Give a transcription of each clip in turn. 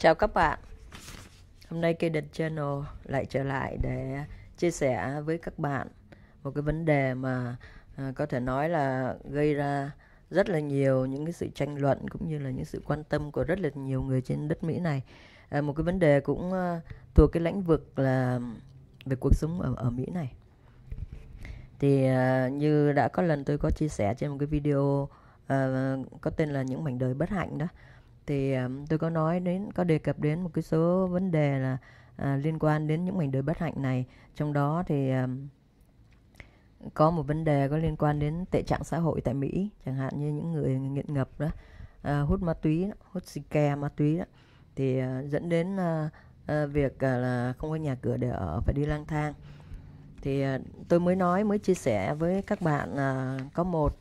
Chào các bạn Hôm nay Kiden Channel lại trở lại để chia sẻ với các bạn Một cái vấn đề mà à, có thể nói là gây ra rất là nhiều những cái sự tranh luận Cũng như là những sự quan tâm của rất là nhiều người trên đất Mỹ này à, Một cái vấn đề cũng à, thuộc cái lĩnh vực là về cuộc sống ở, ở Mỹ này Thì như đã có lần tôi có chia sẻ trên một cái video có tên là Những mảnh đời bất hạnh đó thì ờ, tôi có nói đến có đề cập đến một cái số vấn đề là à, liên quan đến những mảnh đời bất hạnh này trong đó thì um, có một vấn đề có liên quan đến tệ trạng xã hội tại Mỹ chẳng hạn như những người nghiện ngập đó à, hút ma túy hút xì ke ma túy đó thì à, dẫn đến à, việc à, là không có nhà cửa để ở phải đi lang thang thì à, tôi mới nói mới chia sẻ với các bạn à, có một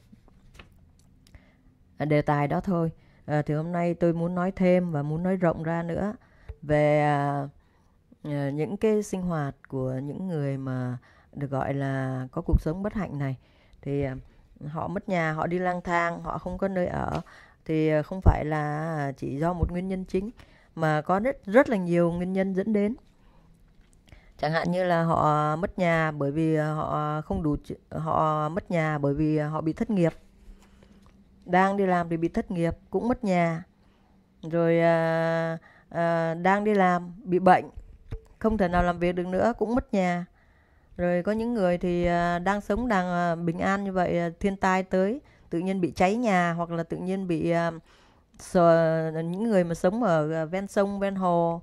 đề tài đó thôi à, thì hôm nay tôi muốn nói thêm và muốn nói rộng ra nữa về à, những cái sinh hoạt của những người mà được gọi là có cuộc sống bất hạnh này thì à, họ mất nhà họ đi lang thang họ không có nơi ở thì không phải là à, chỉ do một nguyên nhân chính mà có rất rất là nhiều nguyên nhân dẫn đến chẳng hạn như là họ mất nhà bởi vì họ không đủ họ mất nhà bởi vì họ bị thất nghiệp đang đi làm thì bị thất nghiệp cũng mất nhà rồi à, à, đang đi làm bị bệnh không thể nào làm việc được nữa cũng mất nhà rồi có những người thì à, đang sống đang à, bình an như vậy à, thiên tai tới tự nhiên bị cháy nhà hoặc là tự nhiên bị à, sờ, những người mà sống ở à, ven sông ven hồ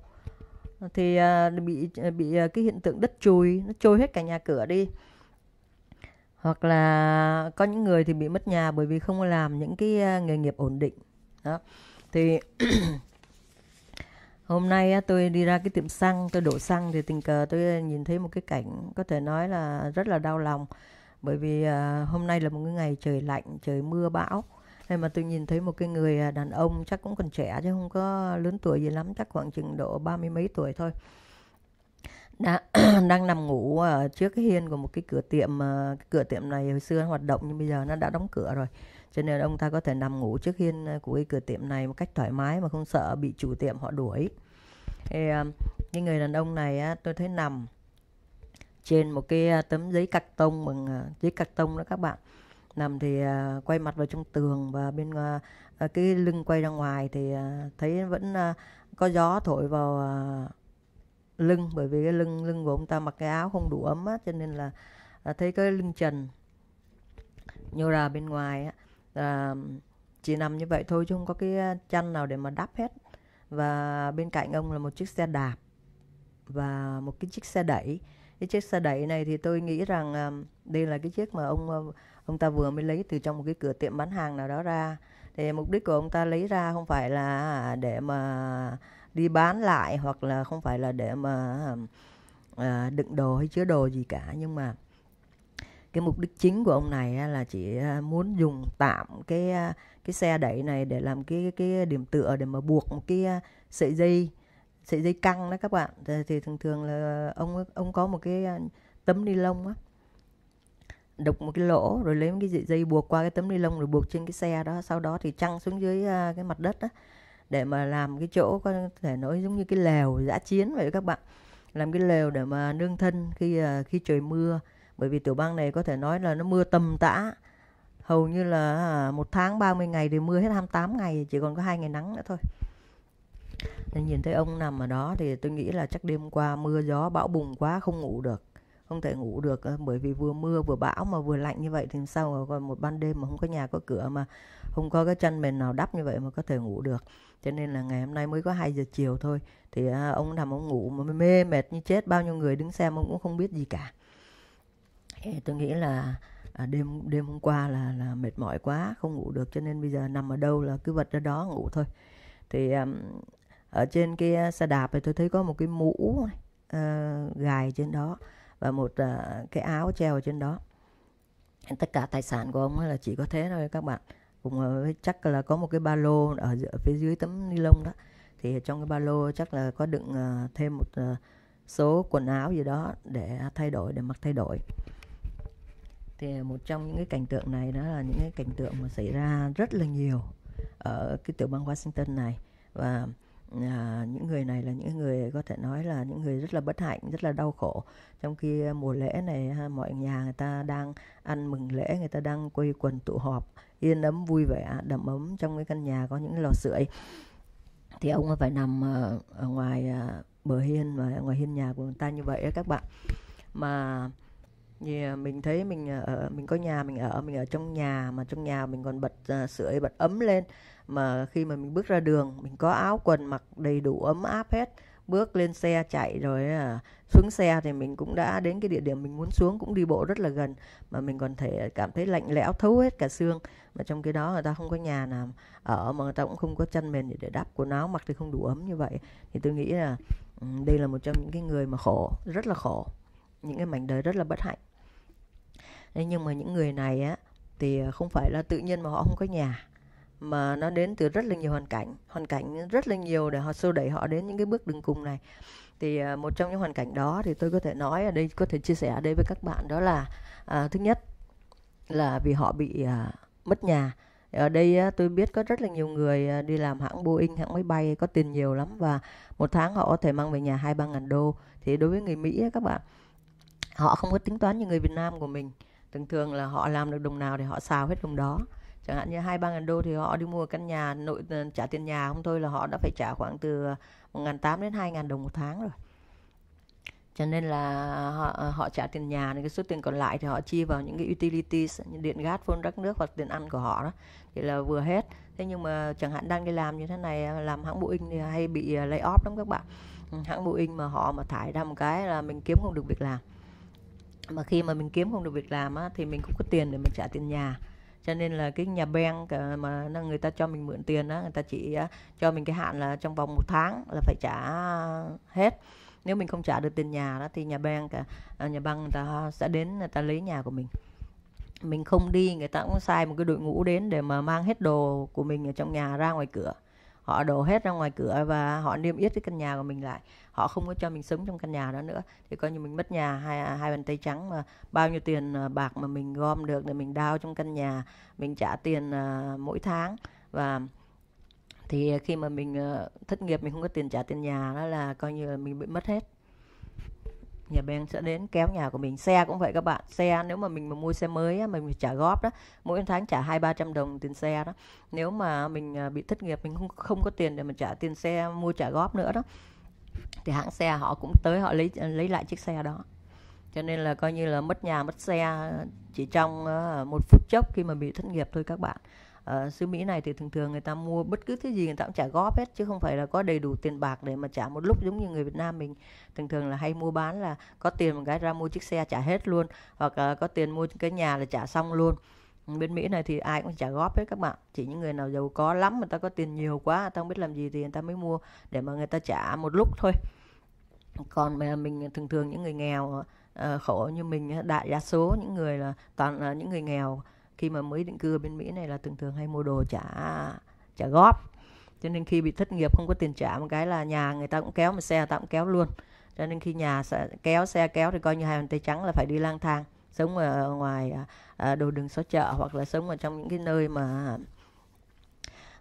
thì à, bị bị à, cái hiện tượng đất chùi nó trôi hết cả nhà cửa đi hoặc là có những người thì bị mất nhà bởi vì không làm những cái à, nghề nghiệp ổn định đó thì hôm nay tôi đi ra cái tiệm xăng tôi đổ xăng thì tình cờ tôi à, nhìn thấy một cái cảnh có thể nói là rất là đau lòng bởi vì à, hôm nay là một cái ngày trời lạnh trời mưa bão nên mà tôi nhìn thấy một cái người đàn ông chắc cũng còn trẻ chứ không có lớn tuổi gì lắm chắc khoảng chừng độ ba mươi mấy tuổi thôi đã đang nằm ngủ ở ờ, trước cái hiên của một cái cửa tiệm ờ, cái cửa tiệm này hồi xưa hoạt động nhưng bây giờ nó đã đóng cửa rồi cho nên ông ta có thể nằm ngủ trước hiên ờ, của cái cửa tiệm này một cách thoải mái mà không sợ bị chủ tiệm họ đuổi thì cái người đàn ông này á, tôi thấy nằm trên một cái tấm giấy cạc tông bằng giấy cạc tông đó các bạn nằm thì quay mặt vào trong tường và bên cái lưng quay ra ngoài thì thấy vẫn có gió thổi vào lưng bởi vì cái lưng lưng của ông ta mặc cái áo không đủ ấm á cho nên là à, thấy cái lưng trần nhô ra bên ngoài á à, chỉ nằm như vậy thôi chứ không có cái à, chăn nào để mà đắp hết và bên cạnh ông là một chiếc xe đạp và một cái chiếc xe đẩy cái chiếc xe đẩy này thì tôi nghĩ rằng à, đây là cái chiếc mà ông à, ông ta vừa mới lấy từ trong một cái cửa tiệm bán hàng nào đó ra thì mục đích của ông ta lấy ra không phải là à, để mà đi bán lại hoặc là không phải là để mà à, đựng đồ hay chứa đồ gì cả nhưng mà cái mục đích chính của ông này là chỉ ờ, muốn dùng tạm cái ờ, cái xe đẩy này để làm cái cái điểm tựa để mà buộc một cái sợi dây sợi dây căng đó các bạn thì thường thường là ông ông có một cái tấm ni lông á đục một cái lỗ rồi lấy một cái dây buộc qua cái tấm ni lông rồi buộc trên cái xe đó sau đó thì chăng xuống dưới cái mặt đất đó để mà làm cái chỗ có thể nói giống như cái lều dã chiến vậy các bạn làm cái lều để mà nương thân khi à, khi trời mưa bởi vì tiểu bang này có thể nói là nó mưa tầm tã hầu như là à, một tháng 30 ngày thì mưa hết 28 ngày chỉ còn có hai ngày nắng nữa thôi nên nhìn thấy ông nằm ở đó thì tôi nghĩ là chắc đêm qua mưa gió bão bùng quá không ngủ được không thể ngủ được à, bởi vì vừa mưa vừa bão mà vừa lạnh như vậy thì sao còn một ban đêm mà không có nhà có cửa mà không có cái chân mền nào đắp như vậy mà có thể ngủ được cho nên là ngày hôm nay mới có 2 giờ chiều thôi thì à, ông nằm ông ngủ mà mê mệt như chết bao nhiêu người đứng xem ông cũng không biết gì cả thì tôi nghĩ là à, đêm đêm hôm qua là là mệt mỏi quá không ngủ được cho nên bây giờ nằm ở đâu là cứ vật ra đó ngủ thôi thì um, ở trên cái à, xe đạp thì tôi thấy có một cái mũ uh, gài trên đó và một uh, cái áo treo ở trên đó tất cả tài sản của ông là chỉ có thế thôi các bạn cũng ờ, chắc là có một cái ba lô ở phía dưới tấm ni lông đó thì trong cái ba lô chắc là có đựng ờ, thêm một ờ, số quần áo gì đó để thay đổi để mặc thay đổi thì một trong những cái cảnh tượng này đó là những cái cảnh tượng mà xảy ra rất là nhiều ở cái tiểu bang Washington này và à, những người này là những người có thể nói là những người rất là bất hạnh rất là đau khổ trong khi à, mùa lễ này ha, mọi nhà người ta đang ăn mừng lễ người ta đang quây quần tụ họp yên ấm vui vẻ đầm ấm trong cái căn nhà có những lò sưởi thì ông phải nằm à, ở ngoài à, bờ hiên và ngoài hiên nhà của người ta như vậy đó các bạn mà Yeah, mình thấy mình ở ờ, ờ, mình có nhà mình ở mình ở trong nhà mà trong nhà mình còn bật uh, sưởi bật ấm lên mà khi mà mình bước ra đường mình có áo quần mặc đầy đủ ấm áp hết bước lên xe chạy rồi uh, xuống xe thì mình cũng đã đến cái địa điểm mình muốn xuống cũng đi bộ rất là gần mà mình còn thể cảm thấy lạnh lẽo thấu hết cả xương mà trong cái đó người ta không có nhà nào ở mà người ta cũng không có chăn mền để đắp quần áo mặc thì không đủ ấm như vậy thì tôi nghĩ là um, đây là một trong những cái người mà khổ rất là khổ những cái mảnh đời rất là bất hạnh thế nhưng mà những người này á thì à, không phải là tự nhiên mà họ không có nhà mà nó đến từ rất là nhiều hoàn cảnh hoàn cảnh rất là nhiều để họ xô đẩy họ đến những cái bước đường cùng này thì à, một trong những hoàn cảnh đó thì tôi có thể nói ở đây có thể chia sẻ ở đây với các bạn đó là à, thứ nhất là vì họ bị à, mất nhà ở đây á, tôi biết có rất là nhiều người à, đi làm hãng Boeing, hãng máy bay có tiền nhiều lắm và một tháng họ có thể mang về nhà hai ba ngàn đô. Thì đối với người Mỹ á, các bạn, họ không có tính toán như người Việt Nam của mình thường thường là họ làm được đồng nào thì họ xào hết đồng đó chẳng hạn như hai ba ngàn đô thì họ đi mua căn nhà nội ờ, trả tiền nhà không thôi là họ đã phải trả khoảng từ ờ, một ngàn tám đến hai ngàn đồng một tháng rồi cho nên là họ, ờ, họ trả tiền nhà thì cái số tiền còn lại thì họ chi vào những cái utilities như điện gas phone rắc nước hoặc tiền ăn của họ đó thì là vừa hết thế nhưng mà chẳng hạn đang đi làm như thế này làm hãng Boeing thì hay bị lay off lắm các bạn hãng Boeing mà họ mà thải ra một cái là mình kiếm không được việc làm mà khi mà mình kiếm không được việc làm á, thì mình cũng có tiền để mình trả tiền nhà cho nên là cái nhà bank ờ, mà người ta cho mình mượn tiền á người ta chỉ ờ, cho mình cái hạn là trong vòng một tháng là phải trả hết nếu mình không trả được tiền nhà đó thì nhà bank ờ, nhà băng người ta sẽ đến người ta lấy nhà của mình mình không đi người ta cũng sai một cái đội ngũ đến để mà mang hết đồ của mình ở trong nhà ra ngoài cửa họ đổ hết ra ngoài cửa và họ niêm yết cái căn nhà của mình lại họ không có cho mình sống trong căn nhà đó nữa thì coi như mình mất nhà hai hai bàn tay trắng mà bao nhiêu tiền à, bạc mà mình gom được để mình đao trong căn nhà mình trả tiền uh, mỗi tháng và thì khi mà mình uh, thất nghiệp mình không có tiền trả tiền nhà đó là coi như là mình bị mất hết nhà bên sẽ đến kéo nhà của mình xe cũng vậy các bạn xe nếu mà mình mà mua xe mới á, mình phải trả góp đó mỗi tháng trả hai ba trăm đồng tiền xe đó nếu mà mình à, bị thất nghiệp mình không không có tiền để mình trả tiền xe mua trả góp nữa đó thì hãng xe họ cũng tới họ lấy lấy lại chiếc xe đó cho nên là coi như là mất nhà mất xe chỉ trong à, một phút chốc khi mà bị thất nghiệp thôi các bạn uh, xứ Mỹ này thì thường thường người ta mua bất cứ thứ gì người ta cũng trả góp hết chứ không phải là có đầy đủ tiền bạc để mà trả một lúc giống như người Việt Nam mình thường thường là hay mua bán là có tiền một cái ra mua chiếc xe trả hết luôn hoặc uh, có tiền mua cái nhà là trả xong luôn bên Mỹ này thì ai cũng trả góp hết các bạn chỉ những người nào giàu có lắm người ta có tiền nhiều quá người ta không biết làm gì thì người ta mới mua để mà người ta trả một lúc thôi còn mà mình thường thường những người nghèo ờ, khổ như mình đại đa số những người là toàn là những người nghèo khi mà mới định cư ở bên mỹ này là thường thường hay mua đồ trả trả góp cho nên khi bị thất nghiệp không có tiền trả một cái là nhà người ta cũng kéo mà xe người ta cũng kéo luôn cho nên khi nhà xe, kéo xe kéo thì coi như hai bàn tay trắng là phải đi lang thang sống ở ngoài à, đồ đường xó chợ hoặc là sống ở trong những cái nơi mà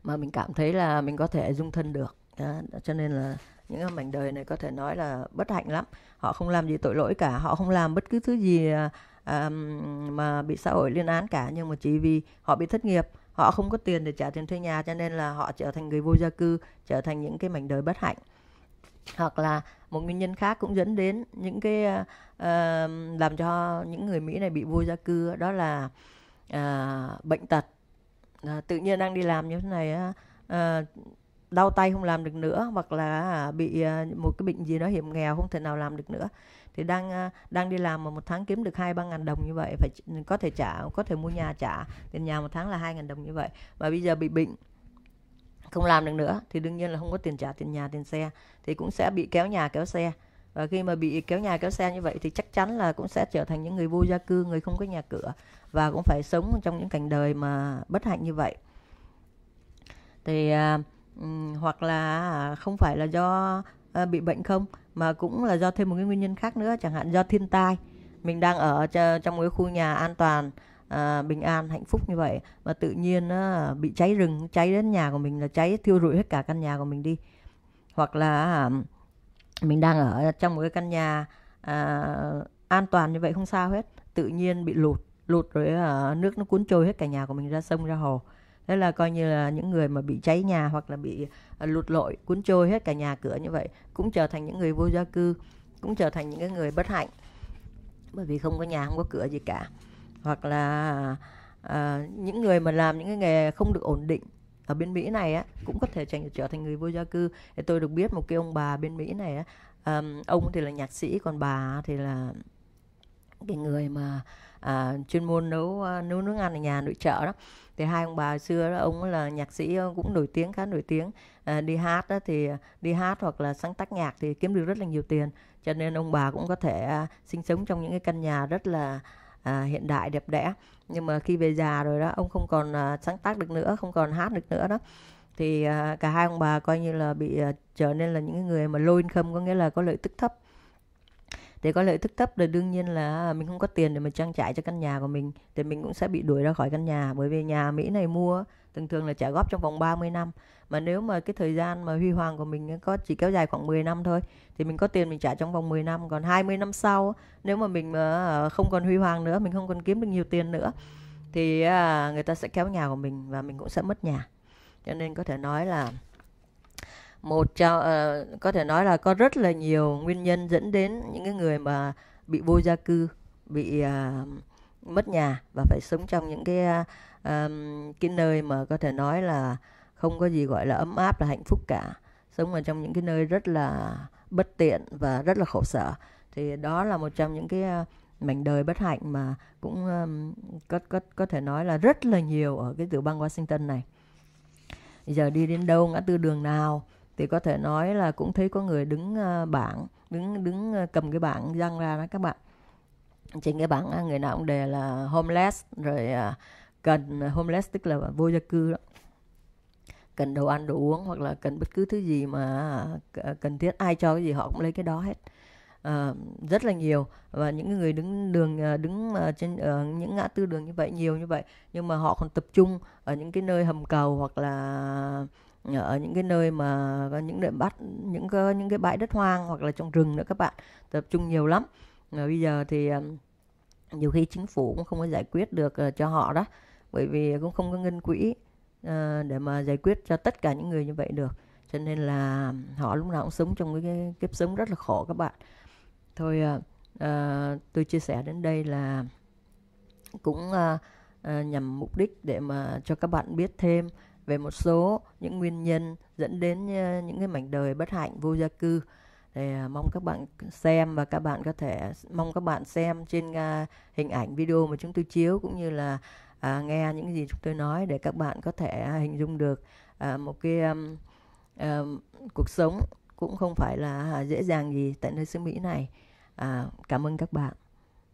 mà mình cảm thấy là mình có thể dung thân được đó. cho nên là những mảnh đời này có thể nói là bất hạnh lắm họ không làm gì tội lỗi cả họ không làm bất cứ thứ gì à, um, mà bị xã hội lên án cả nhưng mà chỉ vì họ bị thất nghiệp họ không có tiền để trả tiền thuê nhà cho nên là họ trở thành người vô gia cư trở thành những cái mảnh đời bất hạnh hoặc là một nguyên nhân khác cũng dẫn đến những cái uh, làm cho những người Mỹ này bị vô gia cư đó là uh, bệnh tật uh, tự nhiên đang đi làm như thế này uh, đau tay không làm được nữa hoặc là à, bị uh, một cái bệnh gì đó hiểm nghèo không thể nào làm được nữa thì đang à, đang đi làm mà một tháng kiếm được hai ba ngàn đồng như vậy phải có thể trả có thể mua nhà trả tiền nhà một tháng là hai ngàn đồng như vậy và bây giờ bị bệnh không làm được nữa thì đương nhiên là không có tiền trả tiền nhà tiền xe thì cũng sẽ bị kéo nhà kéo xe và khi mà bị kéo nhà kéo xe như vậy thì chắc chắn là cũng sẽ trở thành những người vô gia cư người không có nhà cửa và cũng phải sống trong những cảnh đời mà bất hạnh như vậy thì à, hoặc là à, không phải là do Ờ, bị bệnh không mà cũng là do thêm một cái nguyên nhân khác nữa chẳng hạn do thiên tai mình đang ở trong cái khu nhà an toàn à, bình an hạnh phúc như vậy mà tự nhiên nó bị cháy rừng cháy đến nhà của mình là cháy thiêu rụi hết cả căn nhà của mình đi hoặc là à, mình đang ở trong một cái căn nhà à, an toàn như vậy không sao hết tự nhiên bị lụt lụt rồi à, nước nó cuốn trôi hết cả nhà của mình ra sông ra hồ thế là coi như là những người mà bị cháy nhà hoặc là bị à, lụt lội cuốn trôi hết cả nhà cửa như vậy cũng trở thành những người vô gia cư cũng trở thành những cái người bất hạnh bởi vì không có nhà không có cửa gì cả hoặc là à, những người mà làm những cái nghề không được ổn định ở bên Mỹ này á cũng có thể thành, trở thành người vô gia cư thì tôi được biết một cái ông bà bên Mỹ này á um, ông thì là nhạc sĩ còn bà thì là cái người mà à, chuyên môn nấu à, nấu nước ăn ở nhà nội trợ đó thì hai ông bà xưa đó ông là nhạc sĩ ờ, cũng nổi tiếng khá nổi tiếng à, đi hát đó thì à, đi hát hoặc là sáng tác nhạc thì kiếm được rất là nhiều tiền cho nên ông bà cũng có thể à, sinh sống trong những cái căn nhà rất là à, hiện đại đẹp đẽ nhưng mà khi về già rồi đó ông không còn à, sáng tác được nữa không còn hát được nữa đó thì à, cả hai ông bà coi như là bị à, trở nên là những người mà low income có nghĩa là có lợi tức thấp để có lợi tức thấp thì đương nhiên là à, mình không có tiền để mà trang trải cho căn nhà của mình thì mình cũng sẽ bị đuổi ra khỏi căn nhà bởi vì nhà Mỹ này mua thường thường là trả góp trong vòng 30 năm mà nếu mà cái thời gian mà huy hoàng của mình có chỉ kéo dài khoảng 10 năm thôi thì mình có tiền mình trả trong vòng 10 năm còn 20 năm sau nếu mà mình à, không còn huy hoàng nữa mình không còn kiếm được nhiều tiền nữa thì à, người ta sẽ kéo nhà của mình và mình cũng sẽ mất nhà cho nên có thể nói là một trong uh, ờ, có thể nói là có rất là nhiều nguyên nhân dẫn đến những cái người mà bị vô gia cư bị uh, mất nhà và phải sống trong những cái uh, cái nơi mà có thể nói là không có gì gọi là ấm áp là hạnh phúc cả sống ở trong những cái nơi rất là bất tiện và rất là khổ sở thì đó là một trong những cái mảnh đời bất hạnh mà cũng um, có có có thể nói là rất là nhiều ở cái tiểu bang Washington này giờ đi đến đâu ngã tư đường nào thì có thể nói là cũng thấy có người đứng ờ, bảng đứng đứng ờ, cầm cái bảng răng ra đó các bạn trên cái bảng à, người nào cũng đề là homeless rồi à, cần homeless tức là vô gia cư đó cần đồ ăn đồ uống hoặc là cần bất cứ thứ gì mà à, cần thiết ai cho cái gì họ cũng lấy cái đó hết à, rất là nhiều và những người đứng đường đứng trên ở những ngã tư đường như vậy nhiều như vậy nhưng mà họ còn tập trung ở những cái nơi hầm cầu hoặc là ở những cái nơi mà có những nơi bắt những cái những cái bãi đất hoang hoặc là trong rừng nữa các bạn tập trung nhiều lắm và bây giờ thì ờ, nhiều khi chính phủ cũng không có giải quyết được ờ, cho họ đó bởi vì cũng không có ngân quỹ ờ, để mà giải quyết cho tất cả những người như vậy được cho nên là họ lúc nào cũng sống trong cái kiếp sống rất là khổ các bạn thôi tôi chia sẻ đến đây là cũng nhằm mục đích để mà cho các bạn biết thêm về một số những nguyên nhân dẫn đến ờ, những cái mảnh đời bất hạnh vô gia cư thì à, mong các bạn xem và các bạn có thể mong các bạn xem trên à, hình ảnh video mà chúng tôi chiếu cũng như là à, nghe những gì chúng tôi nói để các bạn có thể hình dung được à, một cái um, um, cuộc sống cũng không phải là dễ dàng gì tại nơi xứ Mỹ này. À, cảm ơn các bạn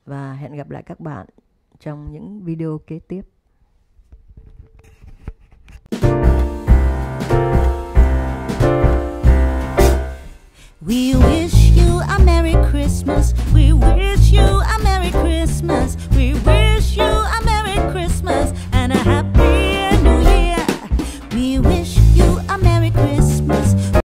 và hẹn gặp lại các bạn trong những video kế tiếp. We wish you a Merry Christmas. We wish you a Merry Christmas. We wish.